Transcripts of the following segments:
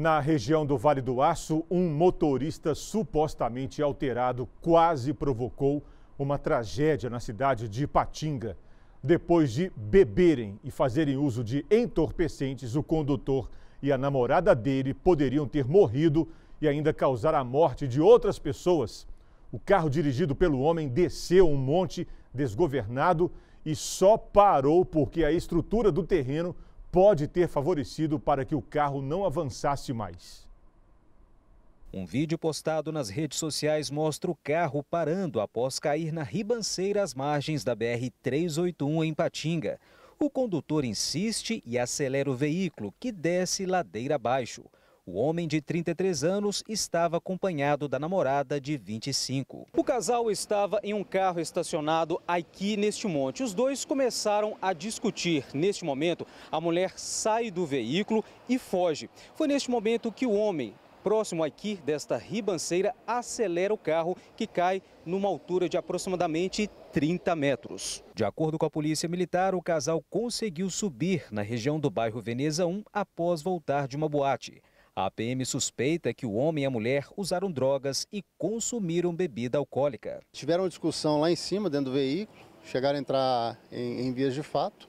Na região do Vale do Aço, um motorista supostamente alterado quase provocou uma tragédia na cidade de Ipatinga. Depois de beberem e fazerem uso de entorpecentes, o condutor e a namorada dele poderiam ter morrido e ainda causar a morte de outras pessoas. O carro dirigido pelo homem desceu um monte desgovernado e só parou porque a estrutura do terreno pode ter favorecido para que o carro não avançasse mais. Um vídeo postado nas redes sociais mostra o carro parando após cair na ribanceira às margens da BR-381 em Patinga. O condutor insiste e acelera o veículo, que desce ladeira abaixo. O homem de 33 anos estava acompanhado da namorada de 25. O casal estava em um carro estacionado aqui neste monte. Os dois começaram a discutir. Neste momento, a mulher sai do veículo e foge. Foi neste momento que o homem, próximo aqui desta ribanceira, acelera o carro que cai numa altura de aproximadamente 30 metros. De acordo com a Polícia Militar, o casal conseguiu subir na região do bairro Veneza 1 após voltar de uma boate. A PM suspeita que o homem e a mulher usaram drogas e consumiram bebida alcoólica. Tiveram uma discussão lá em cima, dentro do veículo, chegaram a entrar em, em vias de fato.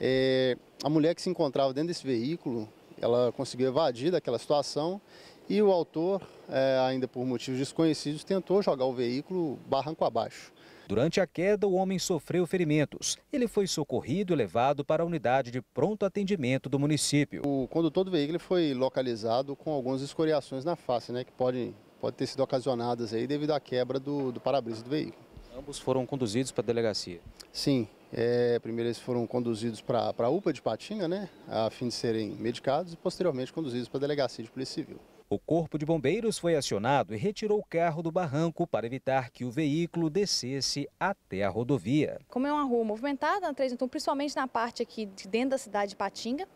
É, a mulher que se encontrava dentro desse veículo ela conseguiu evadir daquela situação e o autor, é, ainda por motivos desconhecidos, tentou jogar o veículo barranco abaixo. Durante a queda, o homem sofreu ferimentos. Ele foi socorrido e levado para a unidade de pronto atendimento do município. O condutor do veículo foi localizado com algumas escoriações na face, né, que podem pode ter sido ocasionadas aí devido à quebra do, do para-brisa do veículo. Ambos foram conduzidos para a delegacia? Sim, é, primeiro eles foram conduzidos para a UPA de Patinga, né, a fim de serem medicados e posteriormente conduzidos para a Delegacia de Polícia Civil. O Corpo de Bombeiros foi acionado e retirou o carro do barranco para evitar que o veículo descesse até a rodovia. Como é uma rua movimentada, Andrés, então principalmente na parte aqui de dentro da cidade de Patinga,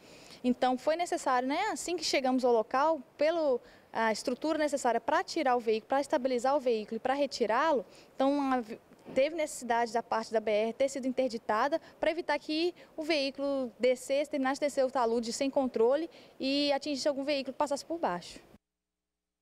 então foi necessário, né, assim que chegamos ao local, pelo a estrutura necessária para tirar o veículo, para estabilizar o veículo e para retirá-lo, então uma teve necessidade da parte da BR ter sido interditada para evitar que o veículo descesse, terminasse de descer o talude sem controle e atingisse algum veículo que passasse por baixo.